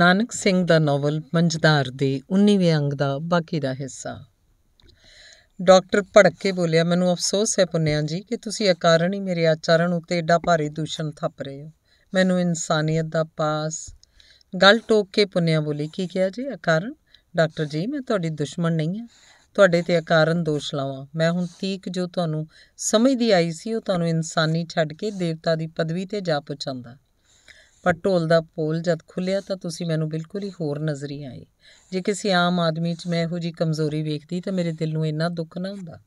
ਨਾਨਕ ਸਿੰਘ ਦਾ ਨੋਵਲ ਮੰਜਦਾਰ ਦੇ 19ਵੇਂ ਅੰਗ ਦਾ ਬਾਕੀ ਦਾ ਹਿੱਸਾ ਡਾਕਟਰ ਭੜਕ ਕੇ ਬੋਲਿਆ ਮੈਨੂੰ ਅਫਸੋਸ ਹੈ ਪੁੰਨਿਆ ਜੀ ਕਿ ਤੁਸੀਂ ਅਕਾਰਨ ਹੀ ਮੇਰੇ ਆਚਰਣ ਉੱਤੇ ਏਡਾ ਭਾਰੀ ਦੂਸ਼ਣ ਥੱਪ ਰਹੇ ਹੋ ਮੈਨੂੰ ਇਨਸਾਨੀਅਤ ਦਾ ਪਾਸ ਗੱਲ ਟੋਕ ਕੇ ਪੁੰਨਿਆ ਬੋਲੀ ਕੀ ਕਿਹਾ ਜੀ ਅਕਾਰਨ ਡਾਕਟਰ ਜੀ ਮੈਂ ਤੁਹਾਡੀ ਦੁਸ਼ਮਣ ਨਹੀਂ ਹਾਂ ਤੁਹਾਡੇ ਤੇ ਅਕਾਰਨ ਦੋਸ਼ ਲਾਵਾਂ ਮੈਂ ਹੁਣ ਤੀਕ ਜੋ ਤੁਹਾਨੂੰ ਸਮਝਦੀ ਆਈ ਸੀ ਉਹ ਤੁਹਾਨੂੰ ਇਨਸਾਨੀ ਛੱਡ ਕੇ ਦੇਵਤਾ ਦੀ ਪਦਵੀ ਤੇ ਜਾ ਪਹੁੰਚਾਂਦਾ ਪਰ ਢੋਲ ਦਾ ਪੋਲ ਜਦ ਖੁੱਲਿਆ ਤਾਂ ਤੁਸੀਂ ਮੈਨੂੰ ਬਿਲਕੁਲ ਹੀ ਹੋਰ ਨਜ਼ਰੀ ਆਏ ਜੇ ਕਿਸੇ ਆਮ ਆਦਮੀ 'ਚ ਮੈਂ ਇਹੋ ਜੀ ਕਮਜ਼ੋਰੀ ਵੇਖਦੀ ਤਾਂ ਮੇਰੇ ਦਿਲ ਨੂੰ ਇੰਨਾ ਦੁੱਖ ਨਾ ਹੁੰਦਾ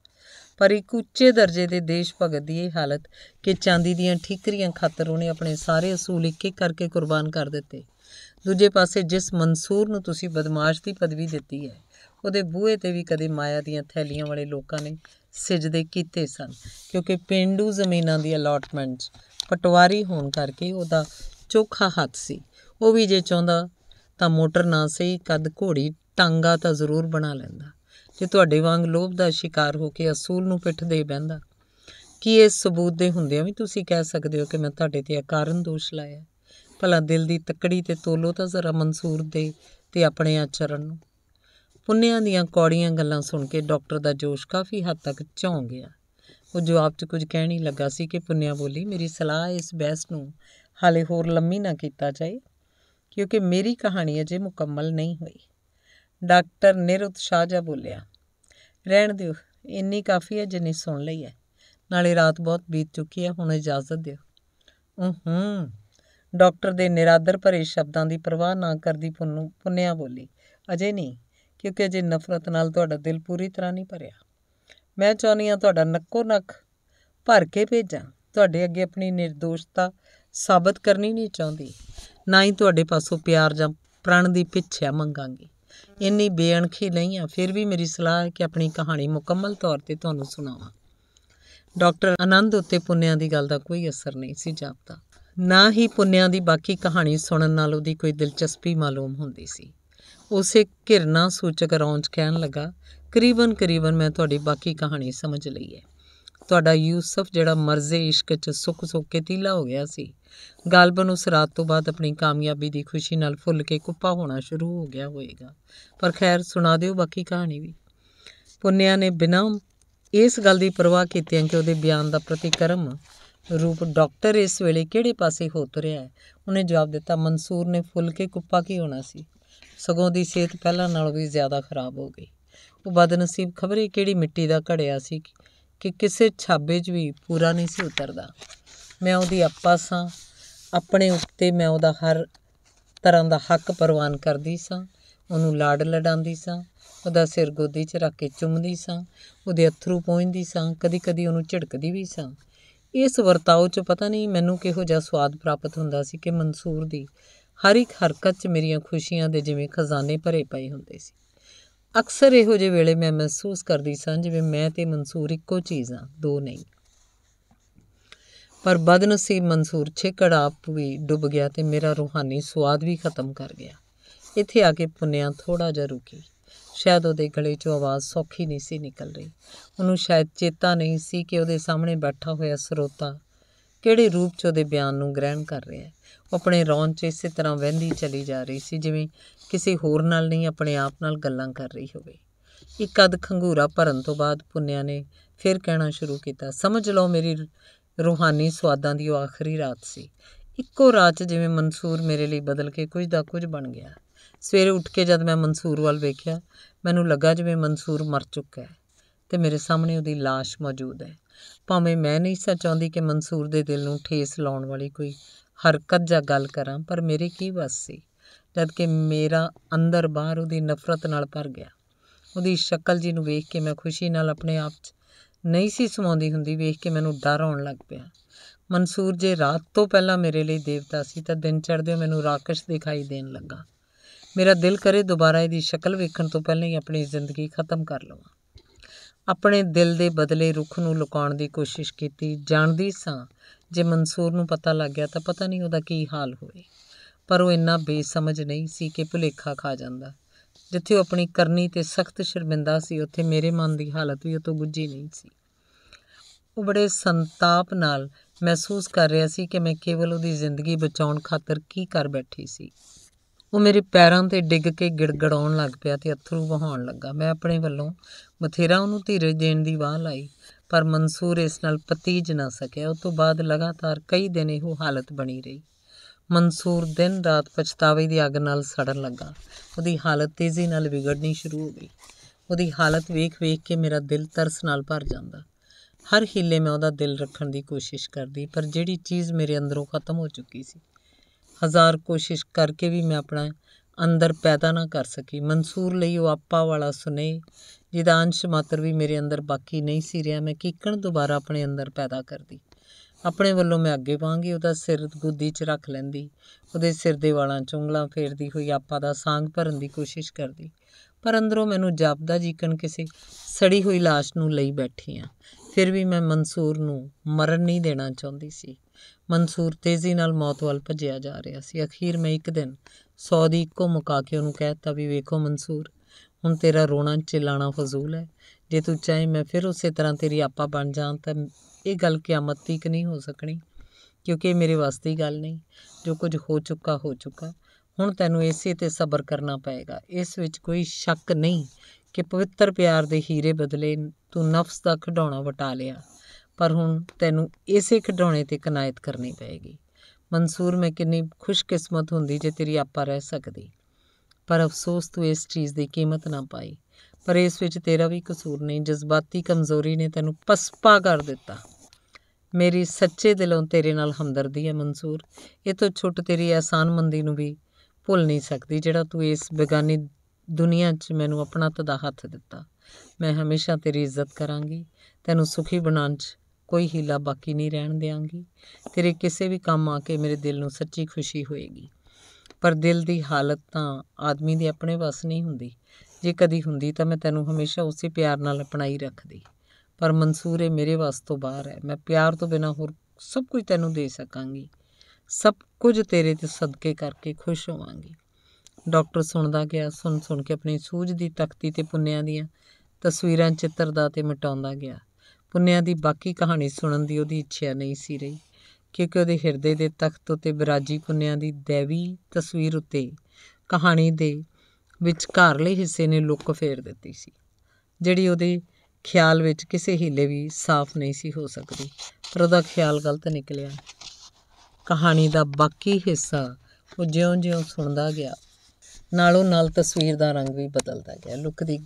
ਪਰ ਇੱਕ ਉੱਚੇ ਦਰਜੇ ਦੇ ਦੇਸ਼ ਭਗਤ ਦੀ ਇਹ ਹਾਲਤ ਕਿ ਚਾਂਦੀ ਦੀਆਂ ਠੀਕਰੀਆਂ ਖਾਤਰ ਉਹਨੇ ਆਪਣੇ ਸਾਰੇ ਅਸੂਲ ਇੱਕ ਇੱਕ ਕਰਕੇ ਕੁਰਬਾਨ ਕਰ ਦਿੱਤੇ ਦੂਜੇ ਪਾਸੇ ਜਿਸ ਮਨਸੂਰ ਨੂੰ ਤੁਸੀਂ ਬਦਮਾਸ਼ ਦੀ ਪਦਵੀ ਦਿੱਤੀ ਹੈ ਉਹਦੇ ਬੂਹੇ ਤੇ ਵੀ ਕਦੇ ਮਾਇਆ ਦੀਆਂ ਥੈਲੀਆਂ ਵਾਲੇ ਲੋਕਾਂ ਨੇ ਸਜਦੇ ਕੀਤੇ ਸਨ ਕਿਉਂਕਿ ਪਿੰਡੂ ਜ਼ਮੀਨਾਂ ਦੀ ਅਲਾਟਮੈਂਟ ਪਟਵਾਰੀ ਹੋਣ ਕਰਕੇ ਉਹਦਾ ਚੋਖਾ ਹੱਥ ਸੀ ਉਹ ਵੀ ਜੇ ਚਾਹੁੰਦਾ ਤਾਂ ਮੋਟਰ ਨਾ ਸਹੀ ਕਦ ਘੋੜੀ ਟਾਂਗਾ ਤਾਂ ਜ਼ਰੂਰ ਬਣਾ ਲੈਂਦਾ ਜੇ ਤੁਹਾਡੇ ਵਾਂਗ ਲੋਭ ਦਾ ਸ਼ਿਕਾਰ ਹੋ ਕੇ ਅਸੂਲ ਨੂੰ ਪਿੱਠ ਦੇ ਬੈੰਦਾ ਕੀ ਇਹ ਸਬੂਤ ਦੇ ਹੁੰਦੇ ਆ ਵੀ ਤੁਸੀਂ ਕਹਿ ਸਕਦੇ ਹੋ ਕਿ ਮੈਂ ਤੁਹਾਡੇ ਤੇ ਅਕਾਰਨ ਦੋਸ਼ ਲਾਇਆ ਭਲਾ ਦਿਲ ਦੀ ਤੱਕੜੀ ਤੇ ਤੋਲੋ ਤਾਂ ਜ਼ਰਾ ਮਨਸੂਰ ਦੇ ਤੇ ਆਪਣੇ ਆਚਰਣ ਨੂੰ ਪੁੰਨਿਆਂ ਦੀਆਂ ਕੌੜੀਆਂ ਗੱਲਾਂ ਸੁਣ ਕੇ ਡਾਕਟਰ ਦਾ ਜੋਸ਼ ਕਾਫੀ ਹੱਦ ਤੱਕ ਝੌਂ ਗਿਆ ਉਹ ਜਵਾਬ 'ਚ ਕੁਝ ਕਹਿਣ ਹੀ ਲੱਗਾ ਸੀ ਕਿ ਪੁੰਨਿਆ ਬੋਲੀ ਮੇਰੀ ਸਲਾਹ ਇਸ ਬੈਸ ਨੂੰ ਹਾਲੇ ਹੋਰ ਲੰਮੀ ਨਾ ਕੀਤਾ ਜਾਏ ਕਿਉਂਕਿ ਮੇਰੀ ਕਹਾਣੀ ਅਜੇ ਮੁਕੰਮਲ ਨਹੀਂ ਹੋਈ ਡਾਕਟਰ ਨਿਰੁਤ ਸ਼ਾਜਾ ਬੋਲਿਆ ਰਹਿਣ ਦਿਓ ਇੰਨੀ ਕਾਫੀ ਹੈ ਜਿੰਨੀ ਸੁਣ ਲਈ ਹੈ ਨਾਲੇ ਰਾਤ ਬਹੁਤ ਬੀਤ ਚੁੱਕੀ ਹੈ ਹੁਣ ਇਜਾਜ਼ਤ ਦਿਓ ਹੂੰ ਹੂੰ ਡਾਕਟਰ ਦੇ ਨਿਰਾਦਰ ਭਰੇ ਸ਼ਬਦਾਂ ਦੀ ਪਰਵਾਹ ਨਾ ਕਰਦੀ ਪੁੰਨੂ ਪੁੰਨਿਆ ਬੋਲੀ ਅਜੇ ਨਹੀਂ ਕਿਉਂਕਿ ਅਜੇ ਨਫ਼ਰਤ ਨਾਲ ਤੁਹਾਡਾ ਦਿਲ ਪੂਰੀ ਤਰ੍ਹਾਂ ਨਹੀਂ ਭਰਿਆ ਮੈਂ ਚਾਹੁੰਦੀ ਆ ਤੁਹਾਡਾ ਨੱਕੋ ਨੱਕ ਭਰ ਕੇ ਭੇਜਾਂ ਤੁਹਾਡੇ ਅੱਗੇ ਆਪਣੀ નિર્ਦੋਸ਼ਤਾ ਸਾਬਤ ਕਰਨੀ ਨਹੀਂ ਚਾਹੁੰਦੀ ਨਾ ਹੀ ਤੁਹਾਡੇ ਪਾਸੋਂ ਪਿਆਰ ਜਾਂ ਪ੍ਰਣ ਦੀ ਪਿੱਛਿਆ ਮੰਗਾਂਗੀ ਇੰਨੀ ਬੇਅਣਖੀ ਨਹੀਂ ਆ ਫਿਰ ਵੀ ਮੇਰੀ ਸਲਾਹ ਹੈ ਕਿ ਆਪਣੀ ਕਹਾਣੀ ਮੁਕੰਮਲ ਤੌਰ ਤੇ ਤੁਹਾਨੂੰ ਸੁਣਾਵਾਂ ਡਾਕਟਰ ਆਨੰਦ ਉੱਤੇ ਪੁੰਨਿਆਂ ਦੀ ਗੱਲ ਦਾ ਕੋਈ ਅਸਰ ਨਹੀਂ ਸੀ ਜਾਪਦਾ ਨਾ ਹੀ ਪੁੰਨਿਆਂ ਦੀ ਬਾਕੀ ਕਹਾਣੀ ਸੁਣਨ ਨਾਲ ਉਹਦੀ ਕੋਈ ਦਿਲਚਸਪੀ ਮਾਲੂਮ ਹੁੰਦੀ ਸੀ ਉਸੇ ਘਿਰਨਾ ਸੂਚਕ ਰੌਂਚ ਕਹਿਣ ਲੱਗਾ ਕਰੀਬਨ ਕਰੀਬਨ ਮੈਂ ਤੁਹਾਡੀ ਬਾਕੀ ਕਹਾਣੀ ਸਮਝ ਲਈ ਹੈ ਤੁਹਾਡਾ ਯੂਸਫ ਜਿਹੜਾ ਮਰਜ਼ੇ ਇਸ਼ਕ 'ਚ ਸੁੱਕ ਸੁੱਕ ਕੇ ਤੀਲਾ ਹੋ ਗਿਆ ਸੀ ਗਲਬਨ ਉਸ ਰਾਤ ਤੋਂ ਬਾਅਦ ਆਪਣੀ ਕਾਮਯਾਬੀ ਦੀ ਖੁਸ਼ੀ ਨਾਲ ਫੁੱਲ ਕੇ ਕੁੱਪਾ ਹੋਣਾ ਸ਼ੁਰੂ ਹੋ ਗਿਆ ਹੋਵੇਗਾ ਪਰ ਖੈਰ ਸੁਣਾ ਦਿਓ ਬਾਕੀ ਕਹਾਣੀ ਵੀ ਪੁੰਨਿਆ ਨੇ ਬਿਨਾਂ ਇਸ ਗੱਲ ਦੀ ਪਰਵਾਹ ਕੀਤੇ ਕਿ ਉਹਦੇ ਬਿਆਨ ਦਾ ਪ੍ਰਤੀਕਰਮ ਰੂਪ ਡਾਕਟਰ ਇਸ ਵੇਲੇ ਕਿਹੜੇ ਪਾਸੇ ਹੋ ਤੁਰਿਆ ਹੈ ਉਹਨੇ ਜਵਾਬ ਦਿੱਤਾ ਮਨਸੂਰ ਨੇ ਫੁੱਲ ਕੇ ਕੁੱਪਾ ਕੀ ਹੋਣਾ ਸੀ ਸਗੋਂ ਦੀ ਸਿਹਤ ਪਹਿਲਾਂ ਨਾਲੋਂ ਵੀ ਜ਼ਿਆਦਾ ਖਰਾਬ ਹੋ ਗਈ ਉਹ ਬਦਨਸੀਬ ਖਬਰੇ ਕਿਹੜੀ ਮਿੱਟੀ ਦਾ ਘੜਿਆ ਸੀ ਕਿ ਕਿਸੇ ਛਾਬੇ 'ਚ ਵੀ ਪੂਰਾ ਨਹੀਂ ਸੀ ਉਤਰਦਾ ਮੈਂ ਉਹਦੀ ਆਪਾ ਸਾਂ ਆਪਣੇ ਉੱਤੇ ਮੈਂ ਉਹਦਾ ਹਰ ਤਰ੍ਹਾਂ ਦਾ ਹੱਕ ਪ੍ਰਵਾਨ ਕਰਦੀ ਸਾਂ ਉਹਨੂੰ ਲਾੜ ਲਡਾਉਂਦੀ ਸਾਂ ਉਹਦਾ ਸਿਰ ਗੋਦੀ 'ਚ ਰੱਖ ਕੇ ਚੁੰਮਦੀ ਸਾਂ ਉਹਦੇ ਅਥਰੂ ਪਹੁੰਚਦੀ ਸਾਂ ਕਦੀ-ਕਦੀ ਉਹਨੂੰ ਝਿੜਕਦੀ ਵੀ ਸਾਂ ਇਸ ਵਰਤਾਓ 'ਚ ਪਤਾ ਨਹੀਂ ਮੈਨੂੰ ਕਿਹੋ ਜਿਹਾ ਸਵਾਦ ਪ੍ਰਾਪਤ ਹੁੰਦਾ ਸੀ ਕਿ ਮਨਸੂਰ ਦੀ ਹਰ ਇੱਕ ਹਰਕਤ 'ਚ ਮੇਰੀਆਂ ਖੁਸ਼ੀਆਂ ਦੇ ਜਿਵੇਂ ਖਜ਼ਾਨੇ ਭਰੇ ਪਏ ਹੁੰਦੇ ਸੀ ਅਕਸਰ ਇਹੋ ਜਿਹੇ ਵੇਲੇ ਮੈਂ ਮਹਿਸੂਸ ਕਰਦੀ ਸਾਂ ਜਿਵੇਂ ਮੈਂ ਤੇ ਮਨਸੂਰ ਇੱਕੋ ਚੀਜ਼ ਆ ਦੋ ਨਹੀਂ ਪਰ ਬਦਨਸੀਬ ਮਨਸੂਰ ਛੇਕੜਾ ਆਪ ਵੀ ਡੁੱਬ ਗਿਆ ਤੇ ਮੇਰਾ ਰੂਹਾਨੀ ਸਵਾਦ ਵੀ ਖਤਮ ਕਰ ਗਿਆ ਇੱਥੇ ਆ ਕੇ ਪੁੰਨਿਆ ਥੋੜਾ ਜਿਹਾ ਰੁਕੀ ਸ਼ਾਇਦ ਉਹਦੇ ਗਲੇ 'ਚੋਂ ਆਵਾਜ਼ ਸੌਖੀ ਨਹੀਂ ਸੀ ਨਿਕਲ ਰਹੀ ਉਹਨੂੰ ਸ਼ਾਇਦ ਚੇਤਾ ਨਹੀਂ ਸੀ ਕਿ ਉਹਦੇ ਸਾਹਮਣੇ ਬੈਠਾ ਹੋਇਆ ਸਰੋਤਾ ਕਿਹੜੇ ਰੂਪ 'ਚ ਉਹਦੇ ਬਿਆਨ ਨੂੰ ਗ੍ਰਹਿਣ ਕਰ ਰਿਹਾ ਹੈ ਉਹ ਆਪਣੇ ਰੌਣ 'ਚ ਇਸੇ ਤਰ੍ਹਾਂ ਵਹਿੰਦੀ ਚਲੀ ਜਾ ਰਹੀ ਸੀ ਜਿਵੇਂ ਕਿਸੇ ਹੋਰ ਨਾਲ ਨਹੀਂ ਆਪਣੇ ਆਪ ਨਾਲ ਗੱਲਾਂ ਕਰ ਰਹੀ ਹੋਵੇ ਇੱਕ ਅਦ ਖੰਗੂਰਾ ਭਰਨ ਤੋਂ ਬਾਅਦ ਪੁੰਨਿਆ ਨੇ ਫਿਰ ਕਹਿਣਾ ਸ਼ੁਰੂ ਕੀਤਾ ਸਮਝ ਲਓ ਮੇਰੀ ਰੂਹਾਨੀ ਸਵਾਦਾਂ ਦੀ ਉਹ ਆਖਰੀ ਰਾਤ ਸੀ ਇੱਕੋ ਰਾਤ ਜਿਵੇਂ ਮਨਸੂਰ ਮੇਰੇ ਲਈ ਬਦਲ ਕੇ ਕੁਝ ਦਾ ਕੁਝ ਬਣ ਗਿਆ ਸਵੇਰੇ ਉੱਠ ਕੇ ਜਦ ਮੈਂ ਮਨਸੂਰ ਵੱਲ ਵੇਖਿਆ ਮੈਨੂੰ ਲੱਗਾ ਜਿਵੇਂ ਮਨਸੂਰ ਮਰ ਚੁੱਕਾ ਹੈ ਤੇ ਮੇਰੇ ਸਾਹਮਣੇ ਉਹਦੀ ਲਾਸ਼ ਮੌਜੂਦ ਹੈ ਭਾਵੇਂ ਮੈਂ ਨਹੀਂ ਸਾਂ ਚਾਹੁੰਦੀ ਕਿ ਮਨਸੂਰ ਦੇ ਦਿਲ ਨੂੰ ਠੇਸ ਲਾਉਣ ਵਾਲੀ ਕੋਈ ਹਰਕਤ ਜਾਂ ਗੱਲ ਕਰਾਂ ਪਰ ਮੇਰੇ ਕੀ ਵਸ ਸੀ ਜਦ ਕਿ ਮੇਰਾ ਅੰਦਰ ਬਾਹਰ ਉਹਦੀ ਨਫ਼ਰਤ ਨਾਲ ਭਰ ਗਿਆ ਉਹਦੀ ਸ਼ਕਲ ਜੀ ਨੂੰ ਵੇਖ ਕੇ ਮੈਂ ਖੁਸ਼ੀ ਨਾਲ ਆਪਣੇ ਆਪ 'ਚ ਨਹੀਂ ਸੀ ਸਮਾਉਂਦੀ ਹੁੰਦੀ ਵੇਖ ਕੇ ਮੈਨੂੰ ਡਰ ਆਉਣ ਲੱਗ ਪਿਆ ਮਨਸੂਰ ਜੇ ਰਾਤ ਤੋਂ ਪਹਿਲਾਂ ਮੇਰੇ ਲਈ ਦੇਵਤਾ ਸੀ ਤਾਂ ਦਿਨ ਚੜ੍ਹਦੇ ਮੈਨੂੰ ਰਾਕਸ਼ ਦਿਖਾਈ ਦੇਣ ਲੱਗਾ ਮੇਰਾ ਦਿਲ ਕਰੇ ਦੁਬਾਰਾ ਇਹਦੀ ਸ਼ਕਲ ਵੇਖਣ ਤੋਂ ਪਹਿਲਾਂ ਹੀ ਆਪਣੀ ਜ਼ਿੰਦਗੀ ਖਤਮ ਕਰ ਲਵਾਂ ਆਪਣੇ ਦਿਲ ਦੇ ਬਦਲੇ ਰੁੱਖ ਨੂੰ ਲੁਕਾਉਣ ਦੀ ਕੋਸ਼ਿਸ਼ ਕੀਤੀ ਜਾਣਦੀ ਸਾਂ ਜੇ ਮਨਸੂਰ ਨੂੰ ਪਤਾ ਲੱਗ ਗਿਆ ਤਾਂ ਪਤਾ ਨਹੀਂ ਉਹਦਾ ਕੀ ਹਾਲ ਹੋਵੇ ਪਰ ਉਹ ਇੰਨਾ ਬੇਸਮਝ ਨਹੀਂ ਸੀ ਕਿ ਭੁਲੇਖਾ ਖਾ ਜਾਂਦਾ ਜਿੱਥੇ ਉਹ ਆਪਣੀ ਕਰਨੀ ਤੇ ਸਖਤ ਸ਼ਰਮਿੰਦਾ ਸੀ ਉੱਥੇ ਮੇਰੇ ਮਨ ਦੀ ਹਾਲਤ ਵੀ ਉਹ ਤੋਂ ਨਹੀਂ ਸੀ ਉਹ ਬੜੇ ਸੰਤਾਪ ਨਾਲ ਮਹਿਸੂਸ ਕਰ ਰਿਹਾ ਸੀ ਕਿ ਮੈਂ ਕੇਵਲ ਉਹਦੀ ਜ਼ਿੰਦਗੀ ਬਚਾਉਣ ਖਾਤਰ ਕੀ ਕਰ ਬੈਠੀ ਸੀ ਉਹ ਮੇਰੇ ਪੈਰਾਂ ਤੇ ਡਿੱਗ ਕੇ ਗਿੜਗੜਾਉਣ ਲੱਗ ਪਿਆ ਤੇ ਅਥਰੂ ਵਹਾਉਣ ਲੱਗਾ ਮੈਂ ਆਪਣੇ ਵੱਲੋਂ ਬਥੇਰਾ ਉਹਨੂੰ ਧੀਰਜ ਦੇਣ ਦੀ ਵਾਹ ਲਾਈ ਪਰ ਮਨਸੂਰ ਇਸ ਨਾਲ ਪਤੀਜ ਨਾ ਸਕਿਆ ਉਸ ਤੋਂ ਬਾਅਦ ਲਗਾਤਾਰ ਕਈ ਦਿਨ ਇਹੋ ਹਾਲਤ ਬਣੀ ਰਹੀ ਮਨਸੂਰ ਦਿਨ ਰਾਤ ਪਛਤਾਵੇ ਦੀ ਅੱਗ ਨਾਲ ਸੜਨ ਲੱਗਾ ਉਹਦੀ ਹਾਲਤ ਤੇਜ਼ੀ ਨਾਲ ਵਿਗੜਨੀ ਸ਼ੁਰੂ ਹੋ ਗਈ ਉਹਦੀ ਹਾਲਤ ਵੇਖ-ਵੇਖ ਕੇ ਮੇਰਾ ਦਿਲ ਤਰਸ ਨਾਲ ਭਰ ਜਾਂਦਾ ਹਰ ਹਿੱਲੇ ਮੈਂ ਉਹਦਾ ਦਿਲ ਰੱਖਣ ਦੀ ਕੋਸ਼ਿਸ਼ ਕਰਦੀ ਪਰ ਜਿਹੜੀ ਚੀਜ਼ ਮੇਰੇ ਅੰਦਰੋਂ ਖਤਮ ਹੋ ਚੁੱਕੀ ਸੀ ਹਜ਼ਾਰ ਕੋਸ਼ਿਸ਼ ਕਰਕੇ ਵੀ ਮੈਂ ਆਪਣਾ ਅੰਦਰ ਪੈਦਾ ਨਾ ਕਰ ਸਕੀ ਮਨਸੂਰ ਲਈ ਉਹ ਆਪਾ ਵਾਲਾ ਸੁਨੇ ਜਿਹਦਾ ਅੰਸ਼ ਮਾਤਰ ਵੀ ਮੇਰੇ ਅੰਦਰ ਬਾਕੀ ਨਹੀਂ ਸੀ ਰਿਹਾ ਮੈਂ ਕੀਕਣ ਦੁਬਾਰਾ ਆਪਣੇ ਅੰਦਰ ਪੈਦਾ ਕਰਦੀ ਆਪਣੇ ਵੱਲੋਂ ਮੈਂ ਅੱਗੇ ਵਾਂਗੀ ਉਹਦਾ ਸਿਰ ਗੁੱਦੀ 'ਚ ਰੱਖ ਲੈਂਦੀ ਉਹਦੇ ਸਿਰ ਦੇ ਵਾਲਾਂ 'ਚ ਉਂਗਲਾਂ ਫੇਰਦੀ ਹੋਈ ਆਪਾ ਦਾ ਸਾੰਗ ਭਰਨ ਦੀ ਕੋਸ਼ਿਸ਼ ਕਰਦੀ ਪਰ ਅੰਦਰੋਂ ਮੈਨੂੰ ਜਾਪਦਾ ਜੀਕਣ ਕਿਸੇ ਸੜੀ ਹੋਈ লাশ ਨੂੰ ਲਈ ਬੈਠੀ ਆ ਫਿਰ ਵੀ ਮੈਂ ਮਨਸੂਰ ਨੂੰ ਮਰਨ ਨਹੀਂ ਦੇਣਾ ਚਾਹੁੰਦੀ ਸੀ ਮਨਸੂਰ ਤੇਜ਼ੀ ਨਾਲ ਮੌਤ ਵੱਲ ਭੱਜਿਆ ਜਾ ਰਿਹਾ ਸੀ ਅਖੀਰ ਮੈਂ ਇੱਕ ਦਿਨ ਸੌ ਦੀ ਇੱਕੋ ਮੁਕਾ ਕੇ ਉਹਨੂੰ ਕਹਿਤਾ ਵੀ ਵੇਖੋ ਮਨਸੂਰ ਹੁਣ ਤੇਰਾ ਰੋਣਾ ਚਿਲਾਣਾ ਫਜ਼ੂਲ ਹੈ ਜੇ ਤੂੰ ਚਾਹੇ ਮੈਂ ਫਿਰ ਉਸੇ ਤਰ੍ਹਾਂ ਤੇਰੀ ਆਪਾ ਬਣ ਜਾਂ ਤਾਂ ਇਹ ਗੱਲ ਕਿਆਮਤ ਤੀਕ ਨਹੀਂ ਹੋ ਸਕਣੀ ਕਿਉਂਕਿ ਇਹ ਮੇਰੇ ਵਾਸਤੇ ਹੀ ਗੱਲ ਨਹੀਂ ਜੋ ਕੁਝ ਹੋ ਚੁੱਕਾ ਹੋ ਚੁੱਕਾ ਹੁਣ ਤੈਨੂੰ ਇਸੇ ਤੇ ਸਬਰ ਕਰਨਾ ਪਏਗਾ ਇਸ ਵਿੱਚ ਕੋਈ ਸ਼ੱਕ ਨਹੀਂ ਕਿ ਪਵਿੱਤਰ ਪਿਆਰ ਦੇ ਹੀਰੇ ਬਦਲੇ ਤੂੰ ਨਫਸ ਦਾ ਖਡਾਉਣਾ ਵਟਾ ਲਿਆ ਪਰ ਹੁਣ ਤੈਨੂੰ ਇਸੇ ਖਿਡੌਣੇ ਤੇ ਕਨਾਇਤ ਕਰਨੀ ਪਏਗੀ ਮਨਸੂਰ ਮੈਂ ਕਿੰਨੀ ਖੁਸ਼ਕਿਸਮਤ ਹੁੰਦੀ ਜੇ ਤੇਰੀ ਆਪਾ ਰਹਿ ਸਕਦੀ ਪਰ ਅਫਸੋਸ ਤੂੰ ਇਸ ਚੀਜ਼ ਦੀ ਕੀਮਤ ਨਾ ਪਾਈ ਪਰ ਇਸ ਵਿੱਚ ਤੇਰਾ ਵੀ ਕਸੂਰ ਨਹੀਂ ਜਜ਼ਬਾਤੀ ਕਮਜ਼ੋਰੀ ਨੇ ਤੈਨੂੰ ਪਸਪਾ ਕਰ ਦਿੱਤਾ ਮੇਰੀ ਸੱਚੇ ਦਿਲੋਂ ਤੇਰੇ ਨਾਲ ਹਮਦਰਦੀ ਹੈ ਮਨਸੂਰ ਇਹ ਤੋਂ ਛੁੱਟ ਤੇਰੀ ਆਸਾਨਮੰਦੀ ਨੂੰ ਵੀ ਭੁੱਲ ਨਹੀਂ ਸਕਦੀ ਜਿਹੜਾ ਤੂੰ ਇਸ ਬੇਗਾਨੀ ਦੁਨੀਆ 'ਚ ਮੈਨੂੰ ਆਪਣਾ ਤਦਾ ਹੱਥ ਦਿੱਤਾ ਮੈਂ ਹਮੇਸ਼ਾ ਤੇਰੀ ਇੱਜ਼ਤ ਕਰਾਂਗੀ ਤੈਨੂੰ ਸੁਖੀ ਬਣਾਉਣ 'ਚ ਕੋਈ ਹੀਲਾ ਬਾਕੀ ਨਹੀਂ ਰਹਿਣ ਦੇਵਾਂਗੀ ਤੇਰੇ ਕਿਸੇ ਵੀ ਕੰਮ ਆ ਕੇ ਮੇਰੇ ਦਿਲ ਨੂੰ ਸੱਚੀ ਖੁਸ਼ੀ ਹੋਏਗੀ ਪਰ ਦਿਲ ਦੀ ਹਾਲਤ ਤਾਂ ਆਦਮੀ ਦੇ ਆਪਣੇ ਵੱਸ ਨਹੀਂ ਹੁੰਦੀ ਜੇ ਕਦੀ ਹੁੰਦੀ ਤਾਂ ਮੈਂ ਤੈਨੂੰ ਹਮੇਸ਼ਾ ਉਸੇ ਪਿਆਰ ਨਾਲ ਅਪਣਾਈ ਰੱਖਦੀ ਪਰ ਮਨਸੂਰ ਇਹ ਮੇਰੇ ਵੱਸ ਤੋਂ ਬਾਹਰ ਹੈ ਮੈਂ ਪਿਆਰ ਤੋਂ ਬਿਨਾ ਹੋਰ ਸਭ ਕੁਝ ਤੈਨੂੰ ਦੇ ਸਕਾਂਗੀ ਸਭ ਕੁਝ ਤੇਰੇ ਤੇ ਸਦਕੇ ਕਰਕੇ ਖੁਸ਼ ਹੋਵਾਂਗੀ ਡਾਕਟਰ ਸੁਣਦਾ ਗਿਆ ਸੁਣ ਸੁਣ ਕੇ ਆਪਣੀ ਸੂਝ ਦੀ ਤਖਤੀ ਤੇ ਪੁੰਨਿਆਂ ਦੀਆਂ ਤਸਵੀਰਾਂ ਚਿੱਤਰਦਾ ਤੇ ਮਿਟਾਉਂਦਾ ਗਿਆ ਪੁੰਨਿਆ ਦੀ ਬਾਕੀ ਕਹਾਣੀ ਸੁਣਨ ਦੀ ਉਹਦੀ ਇੱਛਾ ਨਹੀਂ ਸੀ ਰਹੀ ਕਿਉਂਕਿ ਉਹਦੇ ਹਿਰਦੇ ਦੇ ਤਖਤ ਉਤੇ ਬਿਰਾਜੀ ਪੁੰਨਿਆ ਦੀ ਦੇਵੀ ਤਸਵੀਰ ਉਤੇ ਕਹਾਣੀ ਦੇ ਵਿਚਕਾਰਲੇ ਹਿੱਸੇ ਨੇ ਲੁੱਕ ਫੇਰ ਦਿੱਤੀ ਸੀ ਜਿਹੜੀ ਉਹਦੇ ਖਿਆਲ ਵਿੱਚ ਕਿਸੇ ਹਿੱਲੇ ਵੀ ਸਾਫ਼ ਨਹੀਂ ਸੀ ਹੋ ਸਕਦੀ ਪਰ ਉਹਦਾ ਖਿਆਲ ਗਲਤ ਨਿਕਲਿਆ ਕਹਾਣੀ ਦਾ ਬਾਕੀ ਹਿੱਸਾ ਉਹ ਜਿਉਂ-ਜਿਉਂ ਸੁਣਦਾ ਗਿਆ ਨਾਲੋਂ ਨਾਲ ਤਸਵੀਰ ਦਾ ਰੰਗ ਵੀ ਬਦਲਦਾ ਗਿਆ ਲੁੱਕ ਦੀ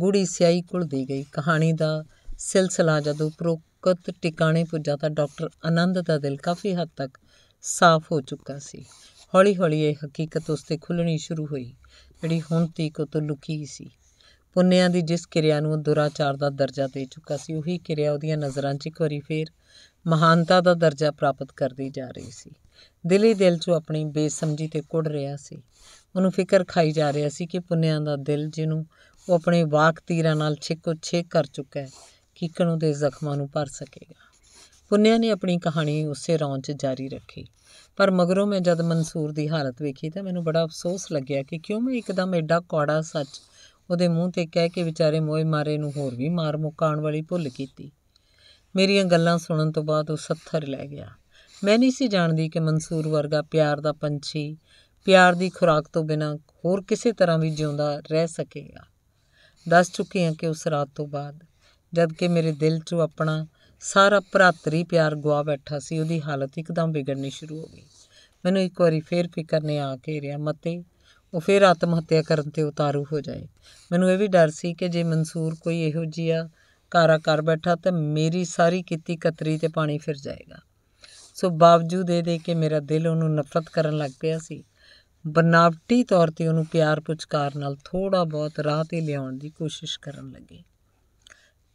ਗੂੜੀ ਸਿਆਹੀ ਘੁਲਦੀ ਗਈ ਕਹਾਣੀ ਦਾ ਸਿਲਸਿਲਾ ਜਦੋਂ ਪ੍ਰੋਕਤ ਟਿਕਾਣੇ ਪੁੱਜਾ ਤਾਂ ਡਾਕਟਰ ਆਨੰਦ ਦਾ ਦਿਲ ਕਾਫੀ ਹੱਦ ਤੱਕ ਸਾਫ਼ ਹੋ ਚੁੱਕਾ ਸੀ ਹੌਲੀ-ਹੌਲੀ ਇਹ ਹਕੀਕਤ ਉਸ ਤੇ ਖੁੱਲਣੀ ਸ਼ੁਰੂ ਹੋਈ ਜਿਹੜੀ ਹੁਣ ਤੀਕ ਉਹ ਤੋਂ ਲੁਕੀ ਸੀ ਪੁੰਨਿਆਂ ਦੀ ਜਿਸ ਕਿਰਿਆ ਨੂੰ ਦੁਰਾਚਾਰ ਦਾ ਦਰਜਾ ਦੇ ਚੁੱਕਾ ਸੀ ਉਹੀ ਕਿਰਿਆ ਉਹਦੀਆਂ ਨਜ਼ਰਾਂ 'ਚ ਇੱਕ ਵਾਰੀ ਫੇਰ ਮਹਾਨਤਾ ਦਾ ਦਰਜਾ ਪ੍ਰਾਪਤ ਕਰਦੀ ਜਾ ਰਹੀ ਸੀ ਦਿਲੀ ਦਿਲ 'ਚੋਂ ਆਪਣੀ ਬੇਸਮਝੀ ਤੇ ਕੁੜ ਰਿਹਾ ਸੀ ਉਹਨੂੰ ਫਿਕਰ ਖਾਈ ਜਾ ਰਿਹਾ ਸੀ ਕਿ ਪੁੰਨਿਆਂ ਦਾ ਦਿਲ ਜਿਹਨੂੰ ਉਹ ਆਪਣੇ ਵਾਕ ਤੀਰਾਂ ਨਾਲ ਛੇਕੋ ਛੇਕ ਕਰ ਚੁੱਕਾ ਹੈ ਕੀਕਣੋਂ ਦੇ ਜ਼ਖਮਾਂ ਨੂੰ ਭਰ ਸਕੇਗਾ ਪੁੰਨਿਆ ਨੇ ਆਪਣੀ ਕਹਾਣੀ ਉਸੇ ਰੌਂਚ 'ਚ ਜਾਰੀ ਰੱਖੀ ਪਰ ਮਗਰੋਂ ਮੈਂ ਜਦ ਮਨਸੂਰ ਦੀ ਹਾਲਤ ਵੇਖੀ ਤਾਂ ਮੈਨੂੰ ਬੜਾ ਅਫਸੋਸ ਲੱਗਿਆ ਕਿ ਕਿਉਂ ਮੈਂ ਇੱਕਦਮ ਐਡਾ ਕੌੜਾ ਸੱਚ ਉਹਦੇ ਮੂੰਹ ਤੇ ਕਹਿ ਕੇ ਵਿਚਾਰੇ ਮੋਏ ਮਾਰੇ ਨੂੰ ਹੋਰ ਵੀ ਮਾਰ ਮੁਕਾਉਣ ਵਾਲੀ ਭੁੱਲ ਕੀਤੀ ਮੇਰੀਆਂ ਗੱਲਾਂ ਸੁਣਨ ਤੋਂ ਬਾਅਦ ਉਹ ਸੱਥਰ ਲੈ ਗਿਆ ਮੈਂ ਨਹੀਂ ਸੀ ਜਾਣਦੀ ਕਿ ਮਨਸੂਰ ਵਰਗਾ ਪਿਆਰ ਦਾ ਪੰਛੀ ਪਿਆਰ ਦੀ ਖੁਰਾਕ ਤੋਂ ਬਿਨਾਂ ਹੋਰ ਕਿਸੇ ਤਰ੍ਹਾਂ ਵੀ ਜਿਉਂਦਾ ਰਹਿ ਸਕੇਗਾ ਦੱਸ ਚੁੱਕੀ ਹਾਂ ਕਿ ਉਸ ਰਾਤ ਤੋਂ ਬਾਅਦ ਜਦ ਕਿ ਮੇਰੇ ਦਿਲ 'ਚ ਆਪਣਾ ਸਾਰਾ ਭਰਾਤਰੀ ਪਿਆਰ ਗਵਾ ਬੈਠਾ ਸੀ ਉਹਦੀ ਹਾਲਤ ਇੱਕਦਮ ਵਿਗੜਨੀ ਸ਼ੁਰੂ ਹੋ ਗਈ ਮੈਨੂੰ ਇੱਕ ਵਾਰੀ ਫੇਰ ਫਿਕਰ ਨੇ ਆ ਕੇ ਰਿਆ ਮਤੇ ਉਹ ਫੇਰ ਆਤਮ ਹੱਤਿਆ ਕਰਨ ਤੇ ਉਤਾਰੂ ਹੋ ਜਾਏ ਮੈਨੂੰ ਇਹ ਵੀ ਡਰ ਸੀ ਕਿ ਜੇ ਮਨਸੂਰ ਕੋਈ ਇਹੋ ਜਿਹਾ ਕਾਰਾ ਕਰ ਬੈਠਾ ਤਾਂ ਮੇਰੀ ਸਾਰੀ ਕੀਤੀ ਕਤਰੀ ਤੇ ਪਾਣੀ ਫਿਰ ਜਾਏਗਾ ਸੋ ਬਾਵਜੂਦ ਦੇ ਦੇ ਕੇ ਮੇਰਾ ਦਿਲ ਉਹਨੂੰ ਨਫ਼ਰਤ ਕਰਨ ਲੱਗ ਪਿਆ ਸੀ ਬਨਾਵਟੀ ਤੌਰ ਤੇ ਉਹਨੂੰ ਪਿਆਰ ਪੁਚਕਾਰ ਨਾਲ ਥੋੜਾ ਬਹੁਤ ਰਾਹ ਤੇ ਲਿਆਉਣ ਦੀ ਕੋਸ਼ਿਸ਼ ਕਰਨ ਲੱਗੇ